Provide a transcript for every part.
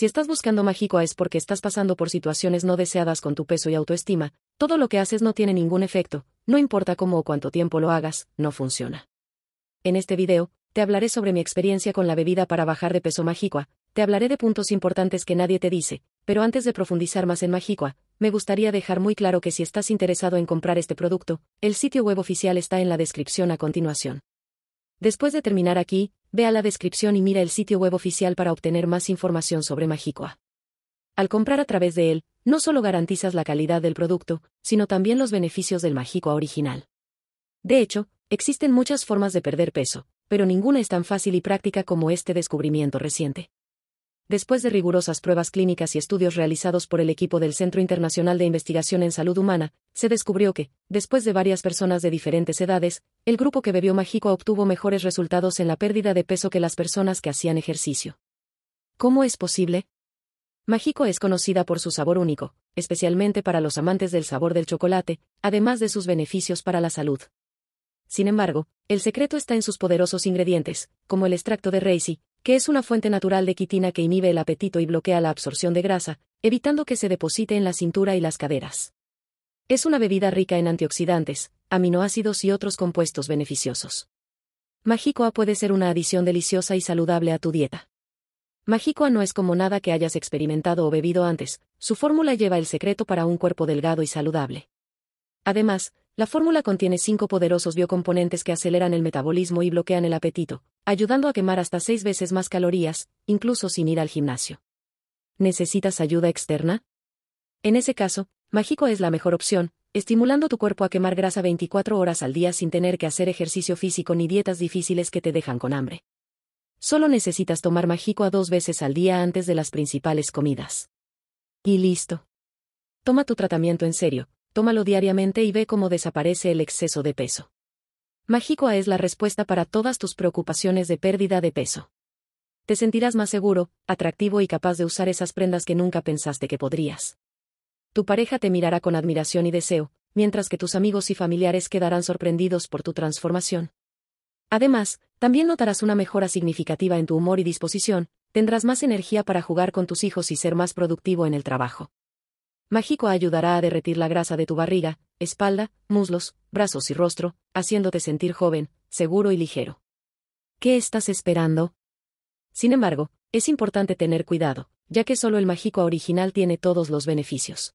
Si estás buscando mágico es porque estás pasando por situaciones no deseadas con tu peso y autoestima, todo lo que haces no tiene ningún efecto, no importa cómo o cuánto tiempo lo hagas, no funciona. En este video, te hablaré sobre mi experiencia con la bebida para bajar de peso mágico, te hablaré de puntos importantes que nadie te dice, pero antes de profundizar más en Majicua, me gustaría dejar muy claro que si estás interesado en comprar este producto, el sitio web oficial está en la descripción a continuación. Después de terminar aquí, Vea la descripción y mira el sitio web oficial para obtener más información sobre Magicoa. Al comprar a través de él, no solo garantizas la calidad del producto, sino también los beneficios del Magicoa original. De hecho, existen muchas formas de perder peso, pero ninguna es tan fácil y práctica como este descubrimiento reciente. Después de rigurosas pruebas clínicas y estudios realizados por el equipo del Centro Internacional de Investigación en Salud Humana, se descubrió que, después de varias personas de diferentes edades, el grupo que bebió mágico obtuvo mejores resultados en la pérdida de peso que las personas que hacían ejercicio. ¿Cómo es posible? Mágico es conocida por su sabor único, especialmente para los amantes del sabor del chocolate, además de sus beneficios para la salud. Sin embargo, el secreto está en sus poderosos ingredientes, como el extracto de Reisi, que es una fuente natural de quitina que inhibe el apetito y bloquea la absorción de grasa, evitando que se deposite en la cintura y las caderas. Es una bebida rica en antioxidantes, aminoácidos y otros compuestos beneficiosos. Magicoa puede ser una adición deliciosa y saludable a tu dieta. Magicoa no es como nada que hayas experimentado o bebido antes, su fórmula lleva el secreto para un cuerpo delgado y saludable. Además, la fórmula contiene cinco poderosos biocomponentes que aceleran el metabolismo y bloquean el apetito, ayudando a quemar hasta seis veces más calorías, incluso sin ir al gimnasio. ¿Necesitas ayuda externa? En ese caso, Mágico es la mejor opción, estimulando tu cuerpo a quemar grasa 24 horas al día sin tener que hacer ejercicio físico ni dietas difíciles que te dejan con hambre. Solo necesitas tomar Mágico a dos veces al día antes de las principales comidas. Y listo. Toma tu tratamiento en serio, tómalo diariamente y ve cómo desaparece el exceso de peso. Mágicoa es la respuesta para todas tus preocupaciones de pérdida de peso. Te sentirás más seguro, atractivo y capaz de usar esas prendas que nunca pensaste que podrías. Tu pareja te mirará con admiración y deseo, mientras que tus amigos y familiares quedarán sorprendidos por tu transformación. Además, también notarás una mejora significativa en tu humor y disposición, tendrás más energía para jugar con tus hijos y ser más productivo en el trabajo. Mágico ayudará a derretir la grasa de tu barriga, espalda, muslos, brazos y rostro, haciéndote sentir joven, seguro y ligero. ¿Qué estás esperando? Sin embargo, es importante tener cuidado, ya que solo el Mágico original tiene todos los beneficios.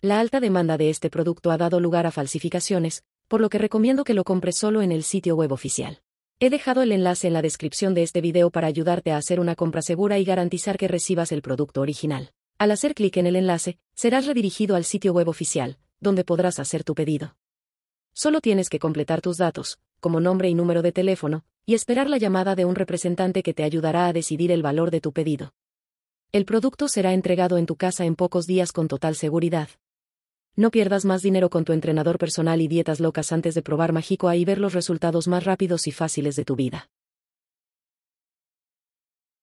La alta demanda de este producto ha dado lugar a falsificaciones, por lo que recomiendo que lo compres solo en el sitio web oficial. He dejado el enlace en la descripción de este video para ayudarte a hacer una compra segura y garantizar que recibas el producto original. Al hacer clic en el enlace, serás redirigido al sitio web oficial, donde podrás hacer tu pedido. Solo tienes que completar tus datos, como nombre y número de teléfono, y esperar la llamada de un representante que te ayudará a decidir el valor de tu pedido. El producto será entregado en tu casa en pocos días con total seguridad. No pierdas más dinero con tu entrenador personal y dietas locas antes de probar Mágico y ver los resultados más rápidos y fáciles de tu vida.